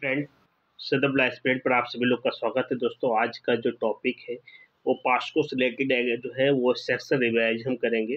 friend सदम लाइसमेंट पर आप सभी लोग का स्वागत है दोस्तों आज का जो टॉपिक है वो पास्को से रिलेटेड जो है वो सेक्शन रिवाइज हम करेंगे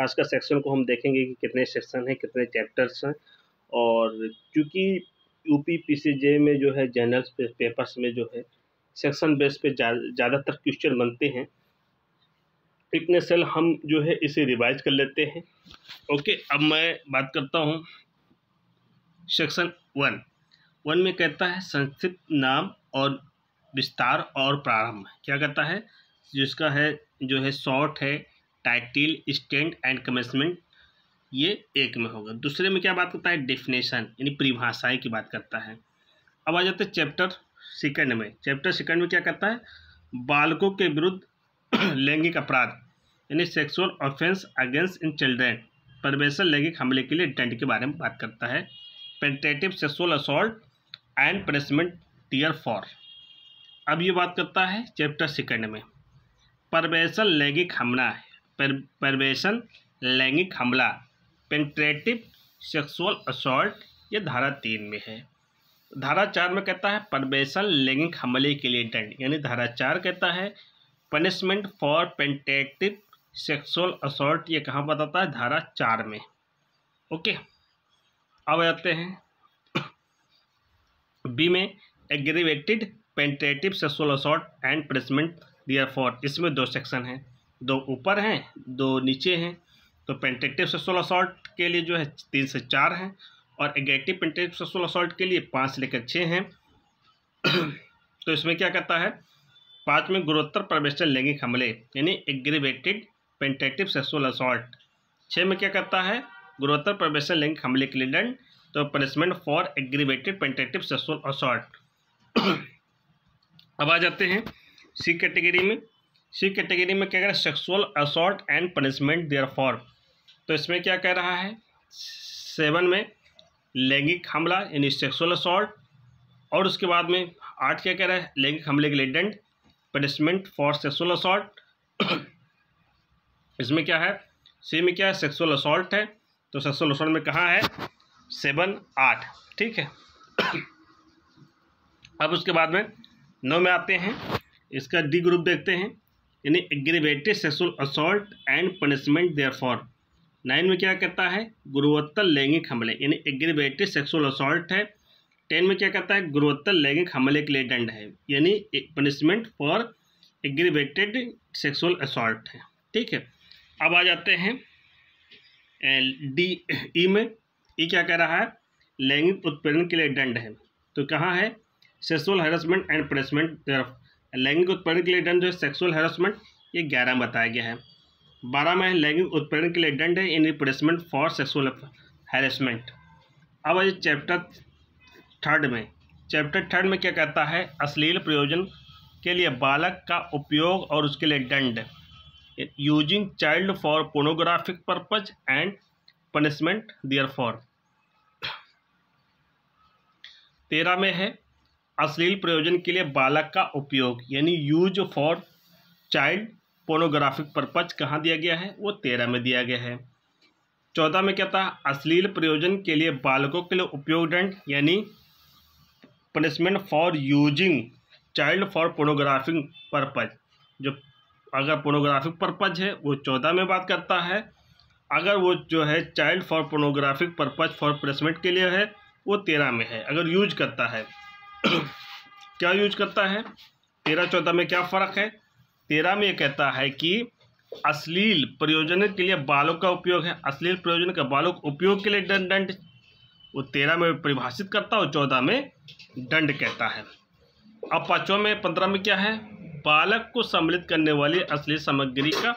खासकर सेक्शन को हम देखेंगे कि कितने सेक्शन हैं कितने चैप्टर्स हैं और क्योंकि यूपी पी में जो है जनरल पेपर्स में जो है सेक्शन बेस पे ज़्यादातर जा, क्वेश्चन बनते हैं इतने सेल हम जो है इसे रिवाइज कर लेते हैं ओके अब मैं बात करता हूँ सेक्शन वन वन में कहता है संक्षिप्त नाम और विस्तार और प्रारंभ क्या कहता है जिसका है जो है शॉर्ट है टाइटिल स्टैंड एंड कमेंसमेंट ये एक में होगा दूसरे में क्या बात करता है डेफिनेशन यानी परिभाषाएं की बात करता है अब आ जाते हैं चैप्टर सेकंड में चैप्टर सेकंड में क्या करता है बालकों के विरुद्ध लैंगिक अपराध यानी sexual offence against in children परमेशन लैंगिक हमले के लिए डेंट के बारे में बात करता है penetrative sexual assault and punishment tier for अब ये बात करता है चैप्टर सेकंड में परवेशन लैंगिक हमला परवेशन लैंगिक हमला पेंट्रेटिव सेक्सुअल असॉल्ट ये धारा तीन में है धारा चार में कहता है परवेशन लैंगिक हमले के लिए दंड यानी धारा चार कहता है punishment for penetrative sexual assault ये कहाँ बताता है धारा चार में ओके अब आते हैं बी में aggravated penetrative sexual assault and placement दिया फॉर इसमें दो सेक्शन हैं दो ऊपर हैं दो नीचे हैं तो पेंटेटिव सेक्सुअल असॉल्ट के लिए जो है तीन से चार हैं और एग्रेटिव पेंटेटिव सेक्सुअल असॉल्ट के लिए पाँच से लेकर छः हैं तो इसमें क्या कहता है पाँच में गुणोत्तर प्रवेशन लैंगिक हमले यानी एग्रीवेटेड पेंटेटिव सेक्सुअल असॉल्ट छः में क्या करता है गुणोत्तर प्रवेशन लैंगिक हमले के लिए दंड तो punishment for aggravated penetrative sexual assault अब आ जाते हैं सी कैटेगरी में सी कैटेगरी में क्या कह रहा है sexual assault and punishment there for तो इसमें क्या कह रहा है सेवन में लैंगिक हमला यानी सेक्सुअल असॉल्ट और उसके बाद में आठ क्या कह रहा है लैंगिक हमले के लिए डेंट पनिशमेंट फॉर सेक्सुअल असॉल्ट इसमें क्या है सी में क्या है सेक्सुअल असॉल्ट है तो सेक्सुअल असॉल्ट में कहाँ है सेवन आठ ठीक है अब उसके बाद में नौ में आते हैं इसका डी ग्रुप देखते हैं यानी aggravated sexual assault and punishment there for nine में क्या कहता है गुरुवत्तर लैंगिक हमले यानी एग्रीवेटेड सेक्सुअल असोल्ट है टेन में क्या कहता है गुरुवत्तर लैंगिक हमले के लिए दंड है यानी punishment for aggravated sexual assault है ठीक है अब आ जाते हैं डी ई में ये क्या कह रहा है लैंगिक उत्पीड़न के लिए दंड है तो कहाँ है सेक्सुअल हेरासमेंट एंड प्लेसमेंट तरफ लैंगिक उत्पीड़न के लिए दंड जो है सेक्सुअल हेरासमेंट ये ग्यारह में बताया गया है बारह में लैंगिक उत्पीड़न के लिए दंड है in replacement for sexual harassment अब आज चैप्टर थर्ड में चैप्टर थर्ड में क्या कहता है अश्लील प्रयोजन के लिए बालक का उपयोग और उसके लिए दंड using child for pornographic purpose and punishment there for तेरह में है अश्लील प्रयोजन के लिए बालक का उपयोग यानी use for child pornographic purpose कहाँ दिया गया है वो तेरह में दिया गया है चौदह में क्या था अश्लील प्रयोजन के लिए बालकों के लिए उपयोग दंड यानी punishment for using child for pornographic purpose जो अगर पोनोग्राफिक पर्पज है वो चौदह में बात करता है अगर वो जो है child for pornographic purpose for placement के लिए है वो तेरह में है अगर यूज करता है क्या यूज करता है तेरह चौदह में क्या फ़र्क है तेरह में कहता है कि अश्लील प्रयोजन के लिए बालों का उपयोग है अश्लील प्रयोजन का बालों के उपयोग के लिए दंड दंड वो तेरह में परिभाषित करता है और चौदह में दंड कहता है अब पाँचों में पंद्रह में क्या है बालक को सम्मिलित करने वाली अश्लील सामग्री का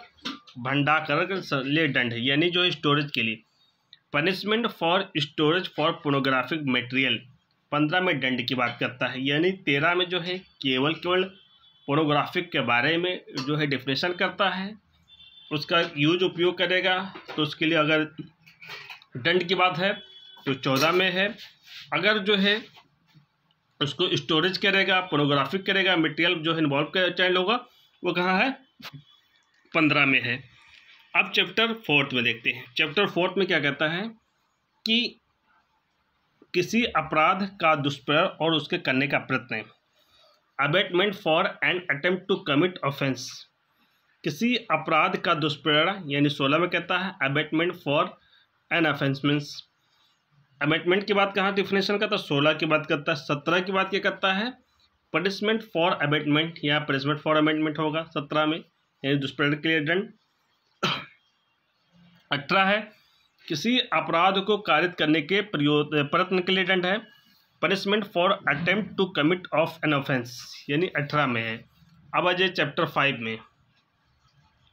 भंडारण के लिए दंड यानी जो स्टोरेज के लिए punishment for storage for pornographic material पंद्रह में दंड की बात करता है यानी तेरह में जो है केवल केवल पोर्नोग्राफिक के बारे में जो है डिफिनेशन करता है उसका यूज उपयोग करेगा तो उसके लिए अगर दंड की बात है तो चौदह में है अगर जो है उसको स्टोरेज करेगा पोर्नोग्राफिक करेगा मटेरियल जो है इन्वॉल्व चाहे होगा वो कहाँ है पंद्रह में है अब चैप्टर फोर्थ में देखते हैं चैप्टर फोर्थ में क्या कहता है कि किसी अपराध का दुष्प्रयोग और उसके करने का प्रयत्न abetment for an attempt to commit offence किसी अपराध का दुष्प्रेरणा यानी सोलह में कहता है abetment for an offence means की बात कहाँ डिफिनेशन का तो सोलह की बात करता है सत्रह की बात क्या करता है पनिशमेंट फॉर अबेटमेंट या पनिशमेंट फॉर अबेटमेंट होगा सत्रह में यानी दुष्प्रेरण के लिए दंड अठारह है किसी अपराध को कारित करने के प्रयत्न के लिए दंड है punishment for attempt to commit of an offence यानी अठारह में है अब आ जाए चैप्टर फाइव में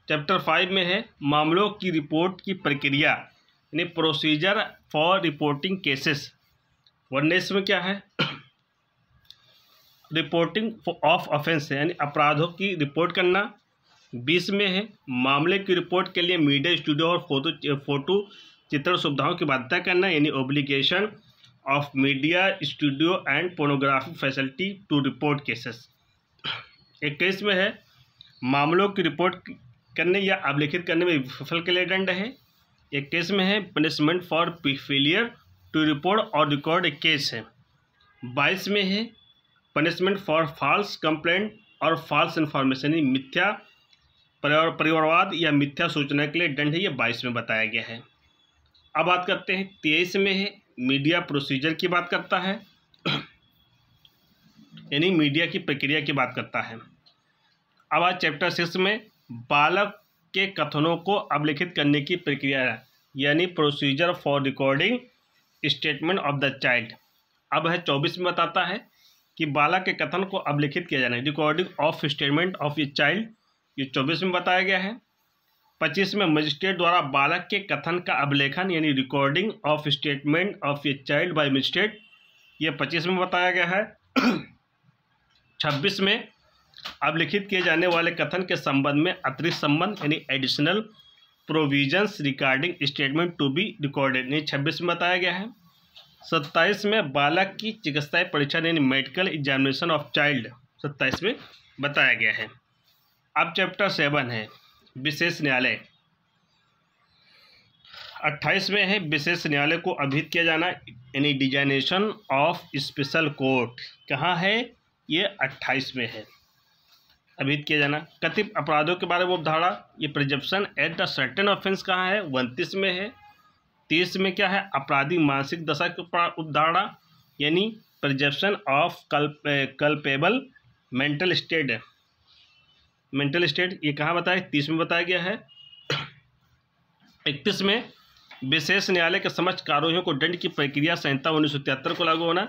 चैप्टर फाइव में है मामलों की रिपोर्ट की प्रक्रिया यानी प्रोसीजर फॉर रिपोर्टिंग केसेस वर्नेस में क्या है रिपोर्टिंग ऑफ ऑफेंस यानी अपराधों की रिपोर्ट करना बीस में है मामले की रिपोर्ट के लिए मीडिया स्टूडियो और फोटो फोटो चित्रण सुविधाओं की बाध्यता करना यानी obligation of media studio and pornography facility to report cases इक्कीस में है मामलों की रिपोर्ट करने या अभिलिखित करने में विफल के लिए दंड है एक केस में है punishment for failure to report और रिकॉर्ड एक केस है बाईस में है पनिशमेंट फॉर फॉल्स कंप्लेंट और फॉल्स इंफॉर्मेशन मिथ्या परिवारवाद या मिथ्या सूचना के लिए दंड है बाईस में बताया गया है अब बात करते हैं तेईस में है मीडिया प्रोसीजर की बात करता है यानी मीडिया की प्रक्रिया की बात करता है अब आज चैप्टर सिक्स में बालक के कथनों को अभिलिखित करने की प्रक्रिया है यानी procedure for recording statement of the child अब है चौबीस में बताता है कि बालक के कथन को अभिलिखित किया जाना है recording of statement of a child ये चौबीस में बताया गया है पच्चीस में मजिस्ट्रेट द्वारा बालक के कथन का अभिलेखन यानी recording of statement of a child by magistrate ये पच्चीस में बताया गया है छब्बीस में अभिलिखित किए जाने वाले कथन के संबंध में अतिरिक्त संबंध यानी additional provisions recording statement to be recorded यानी छब्बीस में बताया गया है सत्ताईस में बालक की चिकित्सा परीक्षा यानी मेडिकल एग्जामिनेशन ऑफ चाइल्ड सत्ताईस में बताया गया है अब चैप्टर सेवन है विशेष न्यायालय अट्ठाईस में है विशेष न्यायालय को अभिहित किया जाना यानी डिजाइनेशन ऑफ स्पेशल कोर्ट कहाँ है ये अट्ठाईस में है अभिहित किया जाना कथित अपराधों के बारे में अवधारणा ये presumption at the certain offence कहाँ है उनतीस में है तीस में क्या है अपराधी मानसिक दशा की उपधारणा यानी प्रिजप्शन ऑफ कल्प culpable mental state mental state ये कहाँ बताया तीस में बताया गया है इकतीस में विशेष न्यायालय के समक्ष कारोहियों को दंड की प्रक्रिया संहिता उन्नीस को लागू होना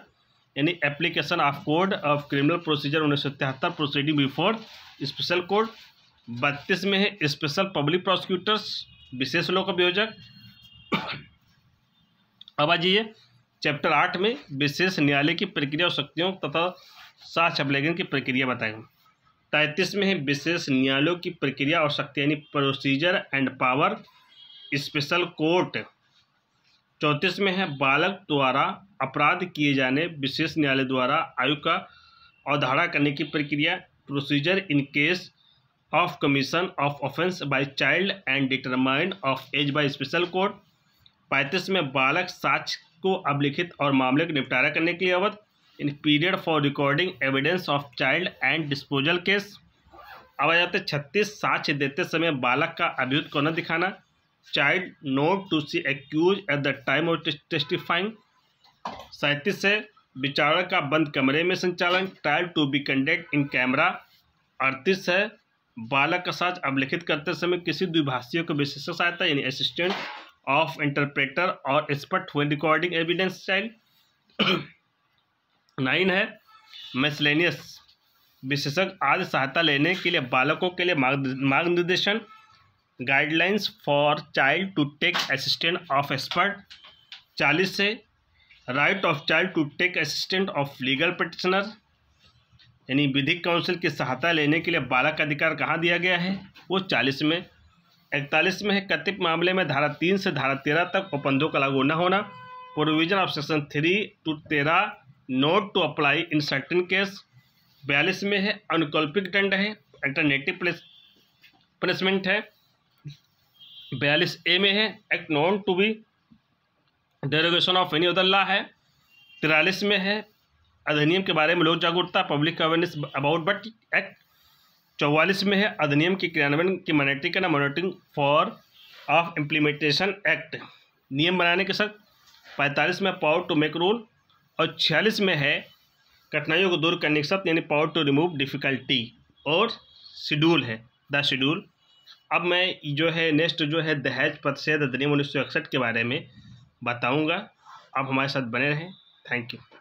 यानी application of code of criminal procedure उन्नीस सौ तिहत्तर प्रोसीडिंग बिफोर स्पेशल कोड बत्तीस में है स्पेशल पब्लिक प्रोसिक्यूटर्स विशेष लोक अभियोजक अब आ जाइए चैप्टर आठ में विशेष न्यायालय की प्रक्रिया और शक्तियों तथा साक्ष्य अभिलेखन की प्रक्रिया बताएगा तैंतीस में है विशेष न्यायालयों की प्रक्रिया और शक्ति यानी procedure and power special court चौंतीस में है बालक द्वारा अपराध किए जाने विशेष न्यायालय द्वारा आयु का अवधारणा करने की प्रक्रिया procedure in case of commission of offence by child and determined of age by special court पैंतीस में बालक साक्ष को अभिलिखित और मामले का निपटारा करने के लिए अवध in period for recording evidence of child and disposal case अब आ जाते छत्तीस साक्ष्य देते समय बालक का अभियुक्त को न दिखाना child not to see accused at the time of testifying सैंतीस है विचारक का बंद कमरे में संचालन trial to be conduct in camera अड़तीस है बालक का साथ अवलिखित करते समय किसी द्विभाषियों को विशेषज्ञ सहायता यानी असिस्टेंट ऑफ इंटरप्रेटर और एक्सपर्ट हुए रिकॉर्डिंग एविडेंस चाइल्ड नाइन है मैसलेनियस विशेषज्ञ आदि सहायता लेने के लिए बालकों के लिए मार्ग निर्देशन guidelines for child to take assistant of expert चालीस से right of child to take assistant of legal practitioner यानी विधिक काउंसिल की सहायता लेने के लिए बालक का अधिकार कहाँ दिया गया है वो चालीस में इकतालीस में है कथित मामले में धारा तीन से धारा तेरह तक उपबंधों का लागू न होना provision of section three two तेरह not to apply in certain case बयालीस में है अनुकल्पिक दंड है अल्टरनेटिव प्लेस पनिशमेंट है बयालीस ए में है act non to be derogation of any other law है तिरालीस में है अधिनियम के बारे में लोक जागरूकता public awareness about but act चौवालीस में है अधिनियम के क्रियान्वयन की मॉनिटरिंग करना monitoring for of implementation act नियम बनाने के साथ पैंतालीस में पावर टू मेक रूल और छियालीस में है कठिनाइयों को दूर करने के साथ यानी पावर टू रिमूव डिफ़िकल्टी और शेड्यूल है द शेड्यूल अब मैं जो है नेक्स्ट जो है दहेज प्रतिषेध अधिनियम उन्नीस के बारे में बताऊँगा आप हमारे साथ बने रहें थैंक यू